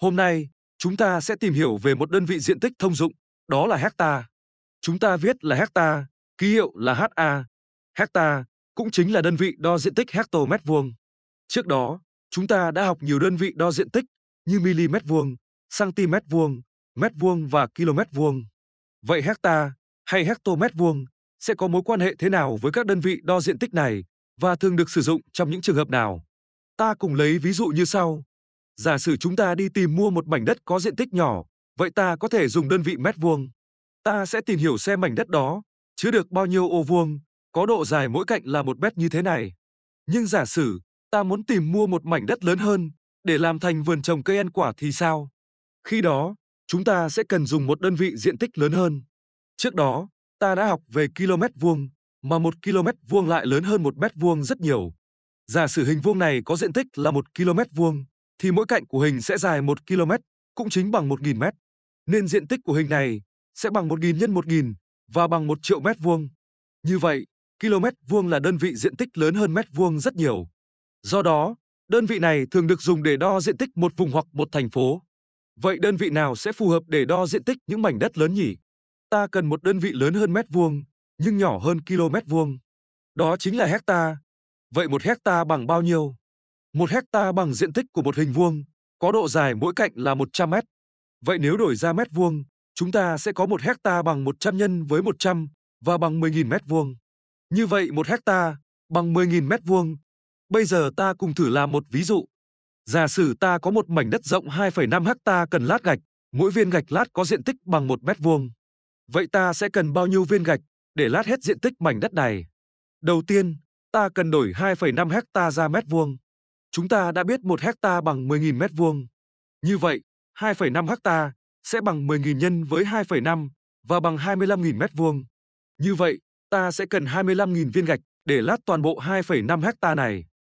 Hôm nay, chúng ta sẽ tìm hiểu về một đơn vị diện tích thông dụng, đó là hecta. Chúng ta viết là hecta, ký hiệu là HA. Hecta cũng chính là đơn vị đo diện tích hecto mét vuông. Trước đó, chúng ta đã học nhiều đơn vị đo diện tích như mm vuông, cm vuông, mét vuông và km vuông. Vậy hecta hay hectomet vuông sẽ có mối quan hệ thế nào với các đơn vị đo diện tích này và thường được sử dụng trong những trường hợp nào? Ta cùng lấy ví dụ như sau. Giả sử chúng ta đi tìm mua một mảnh đất có diện tích nhỏ, vậy ta có thể dùng đơn vị mét vuông. Ta sẽ tìm hiểu xem mảnh đất đó chứa được bao nhiêu ô vuông, có độ dài mỗi cạnh là một mét như thế này. Nhưng giả sử ta muốn tìm mua một mảnh đất lớn hơn để làm thành vườn trồng cây ăn quả thì sao? Khi đó, chúng ta sẽ cần dùng một đơn vị diện tích lớn hơn. Trước đó, ta đã học về km vuông, mà một km vuông lại lớn hơn một mét vuông rất nhiều. Giả sử hình vuông này có diện tích là một km vuông, thì mỗi cạnh của hình sẽ dài 1 km, cũng chính bằng 1.000 mét. Nên diện tích của hình này sẽ bằng 1.000 nhân 1.000 và bằng 1 triệu mét vuông. Như vậy, km vuông là đơn vị diện tích lớn hơn mét vuông rất nhiều. Do đó, đơn vị này thường được dùng để đo diện tích một vùng hoặc một thành phố. Vậy đơn vị nào sẽ phù hợp để đo diện tích những mảnh đất lớn nhỉ? Ta cần một đơn vị lớn hơn mét vuông, nhưng nhỏ hơn km vuông. Đó chính là hecta. Vậy một hecta bằng bao nhiêu? Một hecta bằng diện tích của một hình vuông, có độ dài mỗi cạnh là 100 mét. Vậy nếu đổi ra mét vuông, chúng ta sẽ có một hecta bằng 100 nhân với 100 và bằng 10.000 mét vuông. Như vậy một hecta bằng 10.000 mét vuông. Bây giờ ta cùng thử làm một ví dụ. Giả sử ta có một mảnh đất rộng 2,5 hecta cần lát gạch, mỗi viên gạch lát có diện tích bằng 1 mét vuông. Vậy ta sẽ cần bao nhiêu viên gạch để lát hết diện tích mảnh đất này? Đầu tiên, ta cần đổi 2,5 hecta ra mét vuông chúng ta đã biết 1 hecta bằng 10.000 mét vuông. Như vậy, 2,5 hecta sẽ bằng 10.000 nhân với 2,5 và bằng 25.000 mét vuông. Như vậy, ta sẽ cần 25.000 viên gạch để lát toàn bộ 2,5 hecta này.